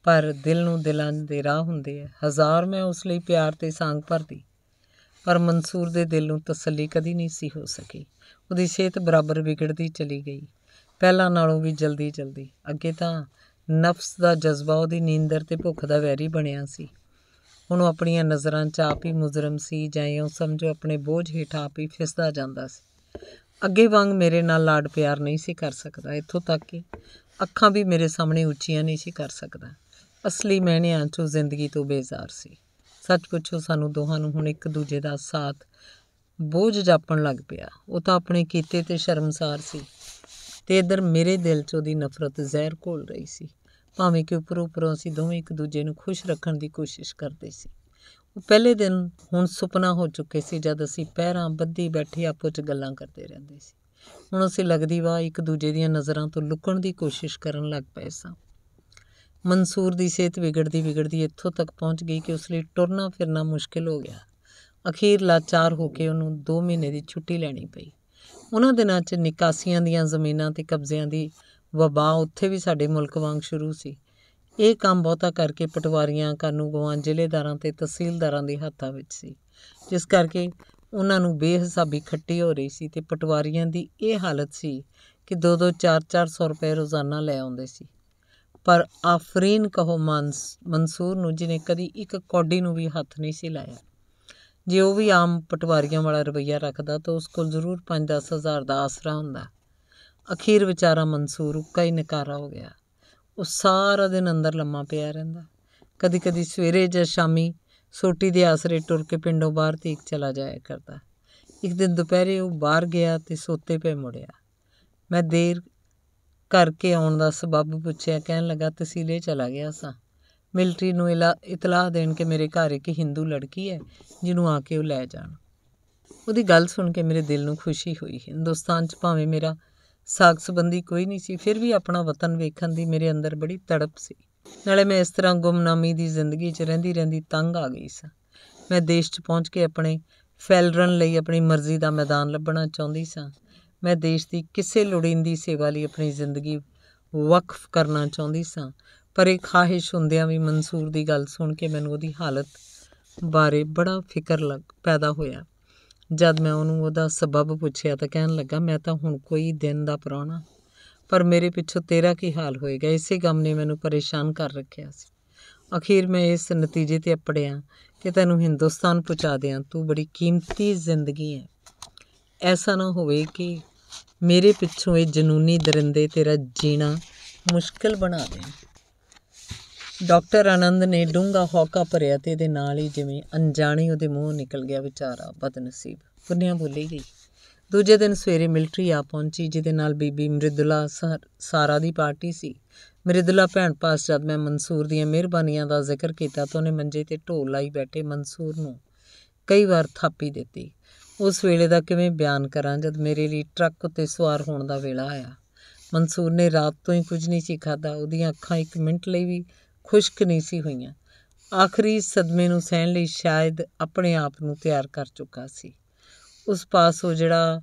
ਪਰ ਦਿਲ ਨੂੰ ਦਿਲਾਂ ਦੇ ਰਾਹ ਹੁੰਦੇ ਆ ਹਜ਼ਾਰ ਮੈਂ ਉਸ ਲਈ ਪਿਆਰ ਤੇ ਸੰਗ ਭਰਦੀ ਪਰ ਮਨਸੂਰ ਦੇ ਦਿਲ ਨੂੰ ਤਸੱਲੀ ਕਦੀ ਨਹੀਂ ਸੀ ਹੋ ਸਕੀ ਉਹਦੀ ਸਿਹਤ ਬਰਾਬਰ ਵਿਗੜਦੀ ਚਲੀ ਗਈ ਪਹਿਲਾਂ ਨਾਲੋਂ ਵੀ ਜਲਦੀ ਜਲਦੀ ਅੱਗੇ ਤਾਂ ਨਫਸ ਦਾ ਜਜ਼ਬਾ ਉਹਦੀ ਨੀਂਦਰ ਤੇ ਭੁੱਖ ਦਾ ਵੈਰੀ ਬਣਿਆ ਸੀ ਹੁਣ ਉਹ ਆਪਣੀਆਂ ਨਜ਼ਰਾਂ 'ਚ ਆਪ ਹੀ ਮੁਜਰਮ ਸੀ ਜਾਂ ਉਹ ਸਮਝੋ ਆਪਣੇ ਬੋਝ ਹੇਠ ਆਪ ਹੀ ਫਿਸਦਾ ਜਾਂਦਾ ਸੀ ਅੱਗੇ ਵਾਂਗ ਮੇਰੇ ਨਾਲ ਲਾਡ ਪਿਆਰ ਨਹੀਂ ਸੀ ਕਰ ਸਕਦਾ ਇੱਥੋਂ ਤੱਕ ਕਿ ਅੱਖਾਂ ਵੀ ਮੇਰੇ ਸਾਹਮਣੇ ਉੱਚੀਆਂ ਨਹੀਂ ਸੀ ਕਰ ਸਕਦਾ ਅਸਲੀ ਮਹਿਣਿਆਂ 'ਚੋਂ ਜ਼ਿੰਦਗੀ ਤੋਂ ਬੇਜ਼ਾਰ ਸੀ ਸੱਚ ਪੁੱਛੋ ਸਾਨੂੰ ਦੋਹਾਂ ਨੂੰ ਹੁਣ ਇੱਕ ਦੂਜੇ ਦਾ ਸਾਥ ਬੋਝ ਜਾਪਣ ਲੱਗ ਪਿਆ ਉਹ ਤਾਂ ਆਪਣੇ ਕੀਤੇ ਤੇ ਸ਼ਰਮਸਾਰ ਸੀ ਤੇ ਇਧਰ ਮੇਰੇ ਦਿਲ 'ਚ ਉਹਦੀ ਨਫ਼ਰਤ ਜ਼ਹਿਰ ਘੋਲ ਰਹੀ ਸੀ ਭਾਵੇਂ ਕਿ ਉਪਰੋਂ-ਉਪਰੋਂ ਅਸੀਂ ਦੋਵੇਂ ਇੱਕ ਦੂਜੇ ਨੂੰ ਖੁਸ਼ ਰੱਖਣ ਦੀ ਕੋਸ਼ਿਸ਼ ਕਰਦੇ ਸੀ ਉਹ ਪਹਿਲੇ ਦਿਨ ਹੁਣ ਸੁਪਨਾ ਹੋ ਚੁੱਕੇ ਸੀ ਜਦ ਅਸੀਂ ਪਹਿਰਾਂ ਬੱਧੀ ਬੈਠੇ ਆਪੋ 'ਚ ਗੱਲਾਂ ਕਰਦੇ ਰਹਿੰਦੇ ਸੀ ਹੁਣ ਅਸੀਂ ਲੱਗਦੀ ਵਾ ਇੱਕ ਦੂਜੇ ਦੀਆਂ ਨਜ਼ਰਾਂ ਤੋਂ ਲੁਕਣ ਦੀ ਕੋਸ਼ਿਸ਼ ਕਰਨ ਲੱਗ ਪਏ ਸਾਂ ਮਨਸੂਰ ਦੀ ਸਿਹਤ ਵਿਗੜਦੀ ਵਿਗੜਦੀ ਇੱਥੋਂ ਤੱਕ ਪਹੁੰਚ ਗਈ ਕਿ ਉਸ ਲਈ ਟੁਰਨਾ ਫਿਰਨਾ ਮੁਸ਼ਕਿਲ ਹੋ ਗਿਆ ਅਖੀਰ ਲਾਚਾਰ ਹੋ ਕੇ ਉਹਨੂੰ 2 ਮਹੀਨੇ ਦੀ ਛੁੱਟੀ ਲੈਣੀ ਪਈ ਉਹਨਾਂ ਦਿਨਾਂ 'ਚ ਨਿਕਾਸੀਆਂ ਦੀਆਂ ਜ਼ਮੀਨਾਂ ਤੇ ਕਬਜ਼ਿਆਂ ਦੀ ਵਬਾ ਉੱਥੇ ਵੀ ਸਾਡੇ ਮੁਲਕ ਵਾਂਗ ਸ਼ੁਰੂ ਸੀ ਇਹ ਕੰਮ ਬਹੁਤਾ ਕਰਕੇ ਪਟਵਾਰੀਆਂ ਕਾਨੂੰਗੋਆਂ ਜ਼ਿਲ੍ਹੇਦਾਰਾਂ ਤੇ ਤਹਿਸੀਲਦਾਰਾਂ ਦੇ ਹੱਥਾਂ ਵਿੱਚ ਸੀ ਜਿਸ ਕਰਕੇ ਉਹਨਾਂ ਨੂੰ ਬੇਹਿਸਾਬੀ ਖੱਟੀ ਹੋ ਰਹੀ ਸੀ ਤੇ ਪਟਵਾਰੀਆਂ ਦੀ ਇਹ ਹਾਲਤ ਸੀ ਕਿ 2-2 4-400 ਰੁਪਏ ਰੋਜ਼ਾਨਾ ਲੈ ਆਉਂਦੇ ਸੀ ਪਰ ਆਫਰੀਨ ਕਹੋ ਮਨਸ ਮਨਸੂਰ ਨੂੰ ਜਿਨੇ ਕਦੀ ਇੱਕ ਕੌਡੀ ਨੂੰ ਵੀ ਹੱਥ ਨਹੀਂ ਸੀ ਲਾਇਆ ਜੇ ਉਹ ਵੀ ਆਮ ਪਟਵਾਰੀਆਂ ਵਾਲਾ ਰਵਈਆ ਰੱਖਦਾ ਤਾਂ ਉਸ ਕੋਲ ਜ਼ਰੂਰ 5-10 ਹਜ਼ਾਰ ਦਾ ਆਸਰਾ ਹੁੰਦਾ ਅਖੀਰ ਵਿਚਾਰਾ ਮਨਸੂਰ ਉੱਕਾ ਹੀ ਨਕਾਰਾ ਹੋ ਗਿਆ ਉਹ ਸਾਰਾ ਦਿਨ ਅੰਦਰ ਲੰਮਾ ਪਿਆ ਰਹਿੰਦਾ ਕਦੀ-ਕਦੀ ਸਵੇਰੇ ਜਾਂ ਸ਼ਾਮੀ ਸੋਟੀ ਦੇ ਆਸਰੇ ਟੁਰ ਕੇ ਪਿੰਡੋਂ ਬਾਹਰ ਤੀਕ ਚਲਾ ਜਾਇਆ ਕਰਦਾ ਇੱਕ ਦਿਨ ਦੁਪਹਿਰੇ ਉਹ ਬਾਹਰ ਗਿਆ ਤੇ ਸੋਤੇ ਪਏ ਮੁੜਿਆ ਮੈਂ ਦੇਰ ਕਰਕੇ ਆਉਣ ਦਾ ਸਬਬ ਪੁੱਛਿਆ ਕਹਿਣ ਲੱਗਾ ਤਸੀਲੇ ਚਲਾ ਗਿਆ ਸਾਂ ਮਿਲਟਰੀ ਨੂੰ ਇਤਲਾਹ ਦੇਣ ਕਿ ਮੇਰੇ ਘਰ ਇੱਕ ਹਿੰਦੂ ਲੜਕੀ ਹੈ ਜਿਹਨੂੰ ਆ ਕੇ ਉਹ ਲੈ ਜਾਣ ਉਹਦੀ ਗੱਲ ਸੁਣ ਕੇ ਮੇਰੇ ਦਿਲ ਨੂੰ ਖੁਸ਼ੀ ਹੋਈ ਹਿੰਦੁਸਤਾਨ 'ਚ ਭਾਵੇਂ ਮੇਰਾ ਸਾਖ ਸੰਬੰਧੀ ਕੋਈ ਨਹੀਂ ਸੀ ਫਿਰ ਵੀ ਆਪਣਾ ਵਤਨ ਵੇਖਣ ਦੀ ਮੇਰੇ ਅੰਦਰ ਬੜੀ ਤੜਪ ਸੀ ਨਾਲੇ ਮੈਂ ਇਸ ਤਰ੍ਹਾਂ ਗੁੰਮਨਾਮੀ ਦੀ ਜ਼ਿੰਦਗੀ 'ਚ ਰਹਿੰਦੀ ਰਹਿੰਦੀ ਤੰਗ ਆ ਗਈ ਸਾਂ ਮੈਂ ਦੇਸ਼ 'ਚ ਪਹੁੰਚ ਕੇ ਆਪਣੇ ਫੈਲਰਨ ਲਈ ਆਪਣੀ ਮਰਜ਼ੀ ਦਾ ਮੈਦਾਨ ਲੱਭਣਾ ਚਾਹੁੰਦੀ ਸਾਂ ਮੈਂ ਦੇਸ਼ ਦੀ ਕਿਸੇ ਲੋੜੀਂਦੀ ਸੇਵਾ ਲਈ ਆਪਣੀ ਜ਼ਿੰਦਗੀ ਵਕਫ ਕਰਨਾ ਚਾਹੁੰਦੀ ਸਾਂ ਪਰ ਇਹ ਖਾਹਿਸ਼ ਹੁੰਦਿਆਂ ਵੀ ਮਨਸੂਰ ਦੀ ਗੱਲ ਸੁਣ ਕੇ ਮੈਨੂੰ ਉਹਦੀ ਹਾਲਤ ਬਾਰੇ ਬੜਾ ਫਿਕਰ ਲੱਗ ਪੈਦਾ ਹੋਇਆ ਜਦ ਮੈਂ ਉਹਨੂੰ ਉਹਦਾ ਸਬਬ ਪੁੱਛਿਆ ਤਾਂ ਕਹਿਣ ਲੱਗਾ ਮੈਂ ਤਾਂ ਹੁਣ ਕੋਈ ਦਿਨ ਦਾ ਪਰਾਉਣਾ ਪਰ ਮੇਰੇ ਪਿੱਛੋਂ ਤੇਰਾ ਕੀ ਹਾਲ ਹੋਏਗਾ ਇਸੇ ਗਮ ਨੇ ਮੈਨੂੰ ਪਰੇਸ਼ਾਨ ਕਰ ਰੱਖਿਆ ਸੀ ਅਖੀਰ ਮੈਂ ਇਸ ਨਤੀਜੇ ਤੇ ਅਪੜਿਆ ਕਿ ਤੈਨੂੰ ਹਿੰਦੁਸਤਾਨ ਪਹੁੰਚਾ ਦਿਆਂ ਤੂੰ ਬੜੀ ਕੀਮਤੀ ਜ਼ਿੰਦਗੀ ਹੈ ਐਸਾ ਨਾ ਹੋਵੇ ਕਿ ਮੇਰੇ ਪਿੱਛੋਂ ਇਹ ਜਨੂਨੀ ਦਰਿੰਦੇ ਤੇਰਾ ਜੀਣਾ ਮੁਸ਼ਕਲ ਬਣਾ ਦੇਣ ਡਾਕਟਰ ਆਨੰਦ ਨੇ ਡੂੰਗਾ ਹੌਕਾ ਭਰਿਆ ਤੇ ਇਹਦੇ ਨਾਲ ਹੀ ਜਿਵੇਂ ਅਣਜਾਣੀ ਉਹਦੇ ਮੂੰਹੋਂ ਨਿਕਲ ਗਿਆ ਵਿਚਾਰਾ ਬਦਨਸੀਬ ਪੁੰਨਿਆ ਬੋਲੀ ਗਈ ਦੂਜੇ ਦਿਨ ਸਵੇਰੇ ਮਿਲਟਰੀ ਆ ਪਹੁੰਚੀ ਜਿਹਦੇ ਨਾਲ ਬੀਬੀ ਮ੍ਰਿਦੁਲਾ ਸਾਰਾ ਦੀ ਪਾਰਟੀ ਸੀ ਮ੍ਰਿਦੁਲਾ ਭੈਣ ਪਾਸ ਜਦ ਮੈਂ ਮਨਸੂਰ ਦੀਆਂ ਮਿਹਰਬਾਨੀਆਂ ਦਾ ਜ਼ਿਕਰ ਕੀਤਾ ਤਾਂ ਉਹਨੇ ਮੰਜੇ ਤੇ ਢੋਲ ਲਾਈ ਬੈਠੇ ਮਨਸੂਰ ਨੂੰ ਕਈ ਵਾਰ ਥਾਪੀ ਦਿੱਤੀ ਉਸ ਵੇਲੇ ਦਾ ਕਿਵੇਂ ਬਿਆਨ ਕਰਾਂ ਜਦ ਮੇਰੇ ਲਈ ਟਰੱਕ ਉੱਤੇ ਸਵਾਰ ਹੋਣ ਦਾ ਵੇਲਾ ਆਇਆ ਮਨਸੂਰ ਨੇ ਰਾਤ ਤੋਂ ਹੀ ਕੁਝ ਨਹੀਂ ਸੀ ਖਾਦਾ ਉਹਦੀਆਂ ਅੱਖਾਂ ਇੱਕ ਮਿੰਟ ਲਈ ਵੀ ਖੁਸ਼ਕ ਨਹੀਂ ਸੀ ਹੋਈਆਂ ਆਖਰੀ ਸਦਮੇ ਨੂੰ ਸਹਿਣ ਲਈ ਸ਼ਾਇਦ ਆਪਣੇ ਆਪ ਨੂੰ ਤਿਆਰ ਕਰ ਚੁੱਕਾ ਸੀ ਉਸ ਪਾਸ ਉਹ ਜਿਹੜਾ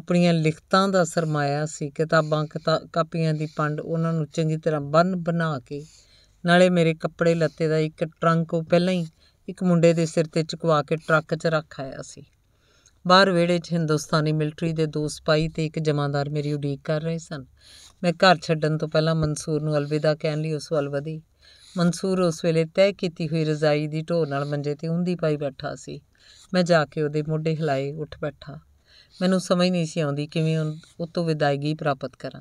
ਆਪਣੀਆਂ ਲਿਖਤਾਂ ਦਾ ਸਰਮਾਇਆ ਸੀ ਕਿਤਾਬਾਂ ਕਾਪੀਆਂ ਦੀ ਪੰਡ ਉਹਨਾਂ ਨੂੰ ਚੰਗੀ ਤਰ੍ਹਾਂ ਬੰਨ ਬਣਾ ਕੇ ਨਾਲੇ ਮੇਰੇ ਕੱਪੜੇ ਲੱਤੇ ਦਾ ਇੱਕ ਟਰੰਕ ਉਹ ਪਹਿਲਾਂ ਹੀ ਇੱਕ ਮੁੰਡੇ ਦੇ ਸਿਰ ਤੇ ਚੁਕਵਾ ਕੇ ਟਰੱਕ 'ਚ ਰੱਖ ਆਇਆ ਸੀ ਬਾਹਰ ਵਿਹੜੇ 'ਚ ਹਿੰਦੁਸਤਾਨੀ ਮਿਲਟਰੀ ਦੇ ਦੋ ਸਪਾਈ ਤੇ ਇੱਕ ਜਮਾਦਾਰ ਮੇਰੀ ਉਡੀਕ ਕਰ ਰਹੇ ਸਨ ਮੈਂ ਘਰ ਛੱਡਣ ਤੋਂ ਪਹਿਲਾਂ ਮਨਸੂਰ ਨੂੰ ਅਲਵਿਦਾ ਕਹਿਣ ਲਈ ਉਸ ਵੱਲ ਵਧੀ ਮਨਸੂਰ ਉਸ ਵੇਲੇ ਤੈ ਕੀਤੀ ਹੋਈ ਰਜ਼ਾਈ ਦੀ ਢੋਰ ਨਾਲ ਮੰਜੇ ਤੇ ਉਂਦੀ ਪਾਈ ਬੈਠਾ ਸੀ ਮੈਂ ਜਾ ਕੇ ਉਹਦੇ ਮੋਢੇ ਹਿਲਾਏ ਉੱਠ ਬੈਠਾ ਮੈਨੂੰ ਸਮਝ ਨਹੀਂ ਸੀ ਆਉਂਦੀ ਕਿਵੇਂ ਉਹ ਤੋਂ ਵਿਦਾਇਗੀ ਪ੍ਰਾਪਤ ਕਰਾਂ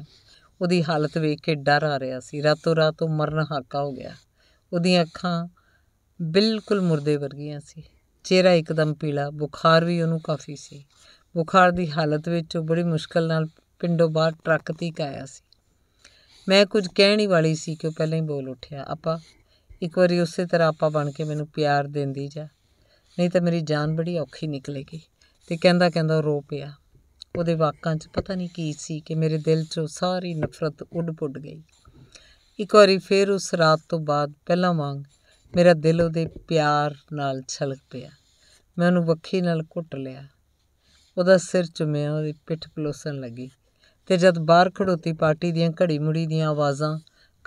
ਉਹਦੀ ਹਾਲਤ ਵੇਖ ਕੇ ਡਰ ਆ ਰਿਹਾ ਸੀ ਰਾਤੋਂ ਰਾਤ ਉਹ ਮਰਨ ਹਾਕਾ ਹੋ ਗਿਆ ਉਹਦੀਆਂ ਅੱਖਾਂ ਬਿਲਕੁਲ ਮੁਰਦੇ ਵਰਗੀਆਂ ਸੀ ਚਿਹਰਾ ਇੱਕਦਮ ਪੀਲਾ ਬੁਖਾਰ ਵੀ ਉਹਨੂੰ ਕਾਫੀ ਸੀ ਬੁਖਾਰ ਦੀ ਹਾਲਤ ਵਿੱਚ ਉਹ ਬੜੀ ਮੁਸ਼ਕਲ ਨਾਲ ਪਿੰਡੋਂ ਬਾਹਰ ਟਰੱਕ ਤੀਕ ਆਇਆ ਸੀ ਮੈਂ ਕੁਝ ਕਹਿਣ ਹੀ ਵਾਲੀ ਸੀ ਕਿ ਉਹ ਪਹਿਲਾਂ ਹੀ ਬੋਲ ਉੱਠਿਆ ਆਪਾ ਇੱਕ ਵਾਰੀ ਉਸੇ ਤਰ੍ਹਾਂ ਆਪਾ ਬਣ ਕੇ ਮੈਨੂੰ ਪਿਆਰ ਦਿੰਦੀ ਜਾ ਨਹੀਂ ਤਾਂ ਮੇਰੀ ਜਾਨ ਬੜੀ ਔਖੀ ਨਿਕਲੇਗੀ ਤੇ ਕਹਿੰਦਾ ਕਹਿੰਦਾ ਰੋ ਪਿਆ ਉਹਦੇ ਵਾਕਾਂ 'ਚ ਪਤਾ ਨਹੀਂ ਕੀ ਸੀ ਕਿ ਮੇਰੇ ਦਿਲ 'ਚੋਂ ਸਾਰੀ ਨਫ਼ਰਤ ਉੱਡ-ਪੁੱਡ ਗਈ ਇੱਕ ਵਾਰੀ ਫੇਰ ਉਸ ਰਾਤ ਤੋਂ ਬਾਅਦ ਪਹਿਲਾਂ ਵਾਂਗ ਮੇਰਾ ਦਿਲ ਉਹਦੇ ਪਿਆਰ ਨਾਲ ਛਲਕ ਪਿਆ ਮੈਂ ਉਹਨੂੰ ਵੱਖੀ ਨਾਲ ਘੁੱਟ ਲਿਆ ਉਹਦਾ ਸਿਰ ਚੁੰਮਿਆ ਉਹਦੀ ਪਿੱਠ ਪਲੋਸਣ ਲੱਗੀ ਤੇ ਜਦ ਬਾਹਰ ਖੜੋਤੀ ਪਾਰਟੀ ਦੀਆਂ ਘੜੀ ਮੁੜੀ ਦੀਆਂ ਆਵਾਜ਼ਾਂ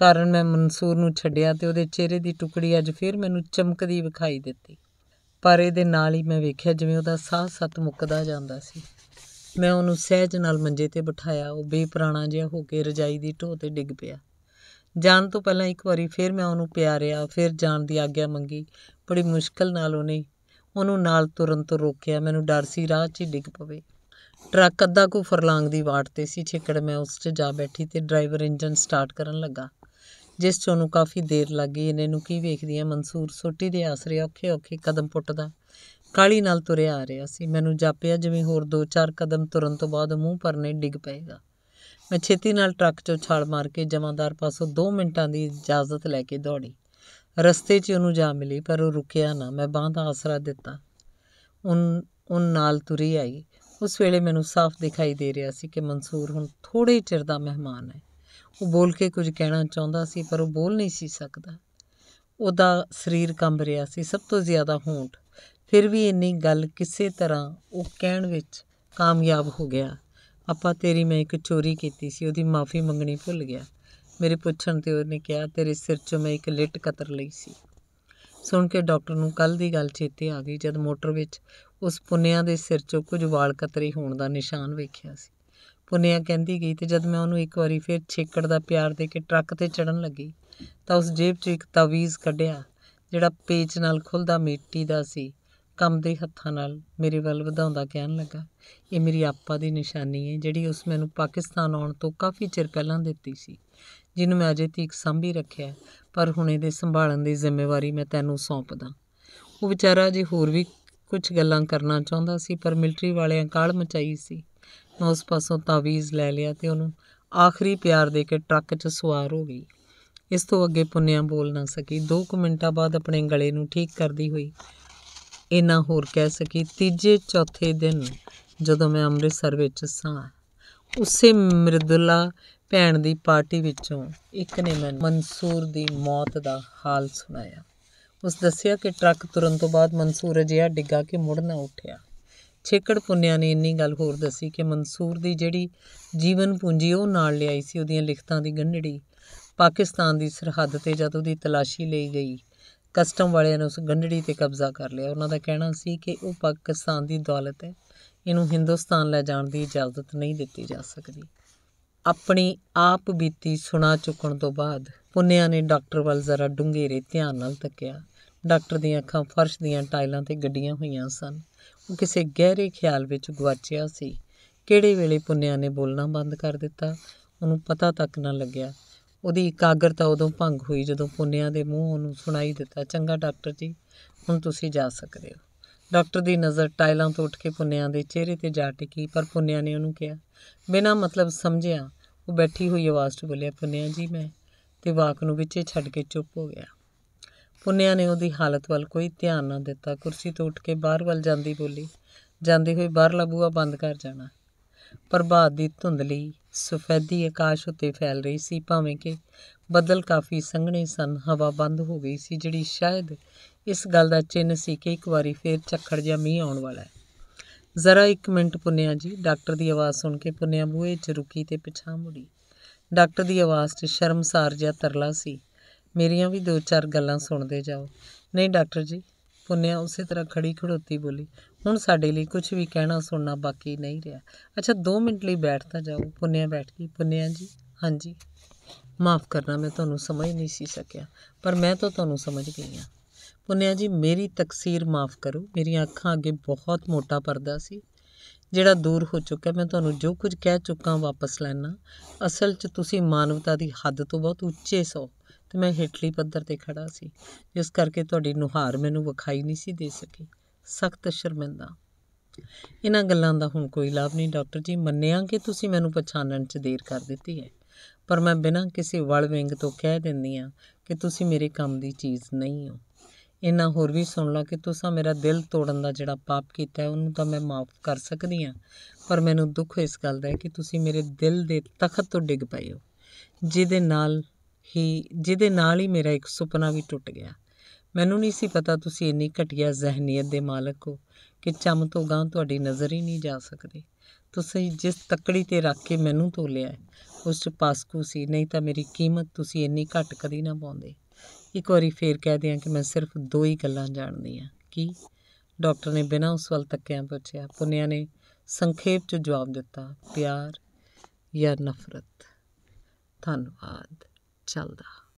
ਕਾਰਨ ਮੈਂ ਮਨਸੂਰ ਨੂੰ ਛੱਡਿਆ ਤੇ ਉਹਦੇ ਚਿਹਰੇ ਦੀ ਟੁਕੜੀ ਅੱਜ ਫੇਰ ਮੈਨੂੰ ਚਮਕਦੀ ਵਿਖਾਈ ਦਿੱਤੀ ਪਰ ਇਹਦੇ ਨਾਲ ਹੀ ਮੈਂ ਵੇਖਿਆ ਜਿਵੇਂ ਉਹਦਾ ਸਾਹ ਸੱਤ ਮੁੱਕਦਾ ਜਾਂਦਾ ਸੀ ਮੈਂ ਉਹਨੂੰ ਸਹਿਜ ਨਾਲ ਮੰਜੇ ਤੇ ਬਿਠਾਇਆ ਉਹ ਬੇਪਰਾਣਾ ਜਿਹਾ ਹੋ ਕੇ ਰਜਾਈ ਦੀ ਢੋਹ ਤੇ ਡਿੱਗ ਪਿਆ ਜਾਣ ਤੋਂ ਪਹਿਲਾਂ ਇੱਕ ਵਾਰੀ ਫਿਰ ਮੈਂ ਉਹਨੂੰ ਪਿਆਰਿਆ ਫਿਰ ਜਾਣ ਦੀ ਆਗਿਆ ਮੰਗੀ ਬੜੀ ਮੁਸ਼ਕਲ ਨਾਲ ਉਹਨੇ ਉਹਨੂੰ ਨਾਲ ਤੁਰਨ ਤੋਂ ਰੋਕਿਆ ਮੈਨੂੰ ਡਰ ਸੀ ਰਾਹ 'ਚ ਹੀ ਡਿੱਗ ਪਵੇ ਟਰੱਕ ਅੱਧਾ ਕੁ ਫਰਲਾਂਗ ਦੀ ਵਾਟ ਤੇ ਸੀ ਛੇਕੜ ਮੈਂ ਉਸ 'ਚ ਜਾ ਬੈਠੀ ਤੇ ਡਰਾਈਵਰ ਇੰਜਨ ਸਟਾਰਟ ਕਰਨ ਲੱਗਾ ਜਿਸ ਤੋਂ ਉਹਨੂੰ ਕਾਫੀ ਦੇਰ ਲੱਗ ਗਈ ਇਹਨੇ ਨੂੰ ਕੀ ਵੇਖਦੀ ਆ ਮਨਸੂਰ ਸੋਟੀ ਦੇ ਆਸਰੇ ਔਖੇ ਔਖੇ ਕਦਮ ਪੁੱਟਦਾ ਕਾਲੀ ਨਾਲ ਤੁਰਿਆ ਆ ਰਿਹਾ ਸੀ ਮੈਨੂੰ ਜਾਪਿਆ ਜਿਵੇਂ ਹੋਰ 2-4 ਕਦਮ ਤੁਰਨ ਤੋਂ ਬਾਅਦ ਮੂੰਹ ਪਰਨੇ ਡਿੱਗ ਪਏਗਾ ਮੈਂ ਛੇਤੀ ਨਾਲ ਟਰੱਕ 'ਚੋਂ ਛਾਲ ਮਾਰ ਕੇ ਜਮਾਦਾਰ ਪਾਸੋਂ 2 ਮਿੰਟਾਂ ਦੀ ਇਜਾਜ਼ਤ ਲੈ ਕੇ ਦੌੜੀ ਰਸਤੇ 'ਚ ਉਹਨੂੰ ਜਾ ਮਿਲੀ ਪਰ ਉਹ ਰੁਕਿਆ ਨਾ ਮੈਂ ਬਾਹ ਦਾ ਆਸਰਾ ਦਿੱਤਾ ਉਹ ਉਹ ਨਾਲ ਤੁਰੀ ਆਈ ਉਸ ਵੇਲੇ ਮੈਨੂੰ ਸਾਫ਼ ਦਿਖਾਈ ਦੇ ਰਿਹਾ ਸੀ ਕਿ ਮਨਸੂਰ ਹੁਣ ਥੋੜੇ ਚਿਰ ਦਾ ਮਹਿਮਾਨ ਹੈ ਉਹ ਬੋਲ ਕੇ ਕੁਝ ਕਹਿਣਾ ਚਾਹੁੰਦਾ ਸੀ ਪਰ ਉਹ ਬੋਲ ਨਹੀਂ ਸੀ ਸਕਦਾ ਉਹਦਾ ਸਰੀਰ ਕੰਬ ਰਿਹਾ ਸੀ ਸਭ ਤੋਂ ਜ਼ਿਆਦਾ ਹੋਂਟ ਫਿਰ ਵੀ ਇੰਨੀ ਗੱਲ ਕਿਸੇ ਤਰ੍ਹਾਂ ਉਹ ਕਹਿਣ ਵਿੱਚ ਕਾਮਯਾਬ ਹੋ ਗਿਆ ਆਪਾਂ ਤੇਰੀ ਮੈਂ ਇੱਕ ਚੋਰੀ ਕੀਤੀ ਸੀ ਉਹਦੀ ਮਾਫੀ ਮੰਗਣੀ ਭੁੱਲ ਗਿਆ ਮੇਰੇ ਪੁੱਛਣ ਤੇ ਉਹਨੇ ਕਿਹਾ ਤੇਰੇ ਸਿਰ 'ਚੋਂ ਮੈਂ ਇੱਕ ਲਿੱਟ ਕਤਰ ਲਈ ਸੀ ਸੁਣ ਕੇ ਡਾਕਟਰ ਨੂੰ ਕੱਲ ਦੀ ਗੱਲ ਚੇਤੇ ਆ ਗਈ ਜਦ ਮੋਟਰ ਵਿੱਚ ਉਸ ਪੁੰਨਿਆ ਦੇ ਸਿਰ 'ਚੋਂ ਕੁਝ ਵਾਲ ਕਤਰੇ ਹੋਣ ਦਾ ਨਿਸ਼ਾਨ ਵੇਖਿਆ ਸੀ ਪੁੰਨਿਆ ਕਹਿੰਦੀ ਗਈ ਤੇ ਜਦ ਮੈਂ ਉਹਨੂੰ ਇੱਕ ਵਾਰੀ ਫੇਰ ਛੇਕੜ ਦਾ ਪਿਆਰ ਦੇ ਕੇ ਟਰੱਕ ਤੇ ਚੜਨ ਲੱਗੀ ਤਾਂ ਉਸ ਜੇਬ 'ਚੋਂ ਇੱਕ ਤਾਵੀਜ਼ ਕੱਢਿਆ ਜਿਹੜਾ ਪੇਚ ਨਾਲ ਖੁੱਲਦਾ ਮਿੱਟੀ ਦਾ ਸੀ ਕੰਮ ਦੇ ਹੱਥਾਂ ਨਾਲ ਮੇਰੇ ਵੱਲ ਵਧਾਉਂਦਾ ਕਹਿਣ ਲੱਗਾ ਇਹ ਮੇਰੀ ਆਪਾ ਦੀ ਨਿਸ਼ਾਨੀ ਹੈ ਜਿਹੜੀ ਉਸ ਮੈਨੂੰ ਪਾਕਿਸਤਾਨ ਆਉਣ ਤੋਂ ਕਾਫੀ ਚਿਰ ਪਹਿਲਾਂ ਦਿੱਤੀ ਸੀ ਜਿਹਨੂੰ ਮੈਂ ਅਜੇ ਤੀਕ ਸੰਭੀ ਰੱਖਿਆ ਪਰ ਹੁਣ ਇਹਦੇ ਸੰਭਾਲਣ ਦੀ ਜ਼ਿੰਮੇਵਾਰੀ ਮੈਂ ਤੈਨੂੰ ਸੌਂਪਦਾ ਉਹ ਵਿਚਾਰਾ ਜੀ ਹੋਰ ਵੀ ਕੁਝ ਗੱਲਾਂ ਕਰਨਾ ਚਾਹੁੰਦਾ ਸੀ ਪਰ ਮਿਲਟਰੀ ਵਾਲਿਆਂ ਕਾਲ ਮਚਾਈ ਸੀ ਮੈਂ ਉਸ ਪਾਸੋਂ ਤਾਵੀਜ਼ ਲੈ ਲਿਆ ਤੇ ਉਹਨੂੰ ਆਖਰੀ ਪਿਆਰ ਦੇ ਕੇ ਟਰੱਕ 'ਚ ਸਵਾਰ ਹੋ ਗਈ ਇਸ ਤੋਂ ਅੱਗੇ ਪੁੰਨਿਆ ਬੋਲ ਨਾ ਸਕੀ 2 ਮਿੰਟਾਂ ਬਾਅਦ ਆਪਣੇ ਗਲੇ ਨੂੰ ਠੀਕ ਕਰਦੀ ਹੋਈ ਇਨਾ ਹੋਰ ਕਹਿ ਸਕੀ ਤੀਜੇ ਚੌਥੇ ਦਿਨ ਜਦੋਂ ਮੈਂ ਅੰਮ੍ਰਿਤਸਰ ਵਿੱਚ ਸਾਂ ਉਸੇ ਮਿਰਦਲਾ ਭੈਣ ਦੀ ਪਾਰਟੀ ਵਿੱਚੋਂ ਇੱਕ ਨੇ ਮੈਨੂੰ ਮਨਸੂਰ ਦੀ ਮੌਤ ਦਾ ਹਾਲ ਸੁਣਾਇਆ ਉਸ ਦੱਸਿਆ ਕਿ ਟਰੱਕ ਤੁਰਨ ਤੋਂ ਬਾਅਦ ਮਨਸੂਰ ਜਿਹਾ ਡਿੱਗਾ ਕੇ ਮੁੜ ਨਾ ਉੱਠਿਆ ਛੇਕੜ ਪੁੰਨਿਆ ਨੇ ਇੰਨੀ ਗੱਲ ਹੋਰ ਦੱਸੀ ਕਿ ਮਨਸੂਰ ਦੀ ਜਿਹੜੀ ਜੀਵਨ ਪੂੰਜੀ ਉਹ ਨਾਲ ਲਿਆਈ ਸੀ ਉਹਦੀਆਂ ਲਿਖਤਾਂ ਦੀ ਗੰਢੜੀ ਪਾਕਿਸਤਾਨ ਦੀ ਸਰਹੱਦ ਤੇ ਜਦੋਂ ਦੀ ਤਲਾਸ਼ੀ ਲਈ ਗਈ ਕਸਟਮ ਵਾਲਿਆਂ ਨੇ ਉਸ ਗੰਢੜੀ ਤੇ ਕਬਜ਼ਾ ਕਰ ਲਿਆ ਉਹਨਾਂ ਦਾ ਕਹਿਣਾ ਸੀ ਕਿ ਉਹ ਪਾਕਿਸਤਾਨ ਦੀ ਦੌਲਤ ਹੈ ਇਹਨੂੰ ਹਿੰਦੁਸਤਾਨ ਲੈ ਜਾਣ ਦੀ ਇਜਾਜ਼ਤ ਨਹੀਂ ਦਿੱਤੀ ਜਾ ਸਕਦੀ ਆਪਣੀ ਆਪ ਬੀਤੀ ਸੁਣਾ ਚੁੱਕਣ ਤੋਂ ਬਾਅਦ ਪੁੰਨਿਆ ਨੇ ਡਾਕਟਰ ਵੱਲ ਜ਼ਰਾ ਡੂੰਘੇਰੇ ਧਿਆਨ ਨਾਲ ਤੱਕਿਆ ਡਾਕਟਰ ਦੀਆਂ ਅੱਖਾਂ ਫਰਸ਼ ਦੀਆਂ ਟਾਈਲਾਂ ਤੇ ਗੱਡੀਆਂ ਹੋਈਆਂ ਸਨ ਉਹ ਕਿਸੇ ਗਹਿਰੇ ਖਿਆਲ ਵਿੱਚ ਗਵਾਚਿਆ ਸੀ ਕਿਹੜੇ ਵੇਲੇ ਪੁੰਨਿਆ ਨੇ ਬੋਲਣਾ ਬੰਦ ਕਰ ਦਿੱਤਾ ਉਹਨੂੰ ਪਤਾ ਤੱਕ ਨਾ ਲੱਗਿਆ ਉਹਦੀ ਇਕਾਗਰਤਾ ਉਦੋਂ ਭੰਗ ਹੋਈ ਜਦੋਂ ਪੁੰਨਿਆ ਦੇ ਮੂੰਹ ਨੂੰ ਸੁਣਾਈ ਦਿੱਤਾ ਚੰਗਾ ਡਾਕਟਰ ਜੀ ਹੁਣ ਤੁਸੀਂ ਜਾ ਸਕਦੇ ਹੋ ਡਾਕਟਰ ਦੀ ਨਜ਼ਰ ਟਾਇਲਾਂ ਤੋਂ ਉੱਠ ਕੇ ਪੁੰਨਿਆ ਦੇ ਚਿਹਰੇ ਤੇ ਜਾ ਟਿਕੀ ਪਰ ਪੁੰਨਿਆ ਨੇ ਉਹਨੂੰ ਕਿਹਾ ਬਿਨਾਂ ਮਤਲਬ ਸਮਝਿਆ ਉਹ ਬੈਠੀ ਹੋਈ ਆਵਾਜ਼ 'ਚ ਬੋਲਿਆ ਪੁੰਨਿਆ ਜੀ ਮੈਂ ਤੇ ਵਾਕ ਨੂੰ ਵਿੱਚੇ ਛੱਡ ਕੇ ਚੁੱਪ ਹੋ ਗਿਆ ਪੁੰਨਿਆ ਨੇ ਉਹਦੀ ਹਾਲਤ ਵੱਲ ਕੋਈ ਧਿਆਨ ਨਾ ਦਿੱਤਾ ਕੁਰਸੀ ਤੋਂ ਉੱਠ ਕੇ ਬਾਹਰ ਵੱਲ ਜਾਂਦੀ ਬੋਲੀ ਜਾਂਦੇ ਹੋਏ ਬਾਹਰ ਲਾਬੂਆ ਬੰਦ ਕਰ ਜਾਣਾ ਪ੍ਰਭਾਤ ਦੀ ਧੁੰਦਲੀ ਸਫੈਦੀ ਆਕਾਸ਼ ਉੱਤੇ ਫੈਲ ਰਹੀ ਸੀ ਭਾਵੇਂ ਕਿ ਬੱਦਲ ਕਾਫੀ ਸੰਘਣੇ ਸਨ ਹਵਾ ਬੰਦ ਹੋ ਗਈ ਸੀ ਜਿਹੜੀ ਸ਼ਾਇਦ ਇਸ ਗੱਲ ਦਾ ਚਿੰਨ ਸੀ ਕਿ ਇੱਕ ਵਾਰੀ ਫੇਰ ਝੱਖੜ ਜਾਂ ਮੀਂਹ ਆਉਣ ਵਾਲਾ ਹੈ ਜ਼ਰਾ ਇੱਕ ਮਿੰਟ ਪੁੰਨਿਆ ਜੀ ਡਾਕਟਰ ਦੀ ਆਵਾਜ਼ ਸੁਣ ਕੇ ਪੁੰਨਿਆ ਬੂਹੇ 'ਚ ਰੁਕੀ ਤੇ ਪਿਛਾਂ ਮੁੜੀ ਡਾਕਟਰ ਦੀ ਆਵਾਜ਼ 'ਚ ਸ਼ਰਮਸਾਰ ਜਿਹਾ ਤਰਲਾ ਸੀ ਮੇਰੀਆਂ ਵੀ ਦੋ ਚਾਰ ਗੱਲਾਂ ਸੁਣਦੇ ਜਾਓ ਨਹੀਂ ਡਾਕਟਰ ਜੀ ਪੁੰਨਿਆ ਉਸੇ ਤਰ੍ਹਾਂ ਖੜੀ ਖੜੋਤੀ ਬੋਲੀ ਹੁਣ ਸਾਡੇ ਲਈ ਕੁਝ ਵੀ ਕਹਿਣਾ ਸੁਣਨਾ ਬਾਕੀ ਨਹੀਂ ਰਿਹਾ ਅੱਛਾ 2 ਮਿੰਟ ਲਈ ਬੈਠ ਤਾਂ ਜਾਓ ਪੁੰਨਿਆ ਬੈਠ ਗਈ ਪੁੰਨਿਆ ਜੀ ਹਾਂਜੀ ਮਾਫ ਕਰਨਾ ਮੈਂ ਤੁਹਾਨੂੰ ਸਮਝ ਨਹੀਂ ਸੀ ਸਕਿਆ ਪਰ ਮੈਂ ਤਾਂ ਤੁਹਾਨੂੰ ਸਮਝ ਗਈ ਹਾਂ ਪੁੰਨਿਆ ਜੀ ਮੇਰੀ ਤਕਸੀਰ ਮਾਫ ਕਰੋ ਮੇਰੀਆਂ ਅੱਖਾਂ ਅੱਗੇ ਬਹੁਤ ਮੋਟਾ ਪਰਦਾ ਸੀ ਜਿਹੜਾ ਦੂਰ ਹੋ ਚੁੱਕਾ ਮੈਂ ਤੁਹਾਨੂੰ ਜੋ ਕੁਝ ਕਹਿ ਚੁੱਕਾ ਵਾਪਸ ਲੈਣਾ ਅਸਲ 'ਚ ਤੁਸੀਂ ਮਾਨਵਤਾ ਦੀ ਹੱਦ ਤੋਂ ਬਹੁਤ ਉੱਚੇ ਸੋ ਤੇ ਮੈਂ ਹੇਠਲੀ ਪੱਧਰ ਤੇ ਖੜਾ ਸੀ ਜਿਸ ਕਰਕੇ ਤੁਹਾਡੀ ਨੁਹਾਰ ਮੈਨੂੰ ਵਿਖਾਈ ਨਹੀਂ ਸੀ ਦੇ ਸਕੀ ਸਖਤ ਸ਼ਰਮਿੰਦਾ ਇਹਨਾਂ ਗੱਲਾਂ ਦਾ ਹੁਣ ਕੋਈ ਲਾਭ ਨਹੀਂ ਡਾਕਟਰ ਜੀ ਮੰਨਿਆ ਕਿ ਤੁਸੀਂ ਮੈਨੂੰ ਪਛਾਣਨ 'ਚ ਦੇਰ ਕਰ ਦਿੱਤੀ ਹੈ ਪਰ ਮੈਂ ਬਿਨਾਂ ਕਿਸੇ ਵਲ ਵਿੰਗ ਤੋਂ ਕਹਿ ਦਿੰਦੀ ਆ ਕਿ ਤੁਸੀਂ ਮੇਰੇ ਕੰਮ ਦੀ ਚੀਜ਼ ਨਹੀਂ ਹੋ ਇਹਨਾਂ ਹੋਰ ਵੀ ਸੁਣ ਲਾ ਕਿ ਤੁਸੀਂ ਮੇਰਾ ਦਿਲ ਤੋੜਨ ਦਾ ਜਿਹੜਾ ਪਾਪ ਕੀਤਾ ਹੈ ਉਹਨੂੰ ਤਾਂ ਮੈਂ ਮਾਫ ਕਰ ਸਕਦੀ ਆ ਪਰ ਮੈਨੂੰ ਦੁੱਖ ਇਸ ਗੱਲ ਦਾ ਹੈ ਕਿ ਤੁਸੀਂ ਮੇਰੇ ਦਿਲ ਦੇ ਤਖਤ ਤੋਂ ਡਿੱਗ ਪਏ ਹੋ ਜਿਹਦੇ ਨਾਲ ਹੀ ਜਿਹਦੇ ਨਾਲ ਹੀ ਮੇਰਾ ਇੱਕ ਸੁਪਨਾ ਵੀ ਟੁੱਟ ਗਿਆ ਮੈਨੂੰ ਨਹੀਂ ਸੀ ਪਤਾ ਤੁਸੀਂ ਇੰਨੀ ਘਟੀਆ ਜ਼ਹਿਨੀਅਤ ਦੇ ਮਾਲਕ ਹੋ ਕਿ ਚੰਮ ਤੋਂ ਗਾਂ ਤੁਹਾਡੀ ਨਜ਼ਰ ਹੀ ਨਹੀਂ ਜਾ ਸਕਦੀ ਤੁਸੀਂ ਜਿਸ ਤੱਕੜੀ ਤੇ ਰੱਖ ਕੇ ਮੈਨੂੰ ਤੋਲਿਆ ਉਸ 'ਚ ਪਾਸਕੂ ਸੀ ਨਹੀਂ ਤਾਂ ਮੇਰੀ ਕੀਮਤ ਤੁਸੀਂ ਇੰਨੀ ਘੱਟ ਕਦੀ ਨਾ ਪਾਉਂਦੇ ਇੱਕ ਵਾਰੀ ਫੇਰ ਕਹਿ ਦਿਆਂ ਕਿ ਮੈਂ ਸਿਰਫ ਦੋ ਹੀ ਗੱਲਾਂ ਜਾਣਦੀ ਆ ਕੀ ਡਾਕਟਰ ਨੇ ਬਿਨਾਂ ਉਸ ਵੱਲ ਤੱਕਿਆਂ ਪੁੱਛਿਆ ਪੁੰਨਿਆ ਨੇ ਸੰਖੇਪ 'ਚ ਜਵਾਬ ਦਿੱਤਾ ਪਿਆਰ ਜਾਂ ਨਫ਼ਰਤ ਧੰਨਵਾਦ ਚੱਲਦਾ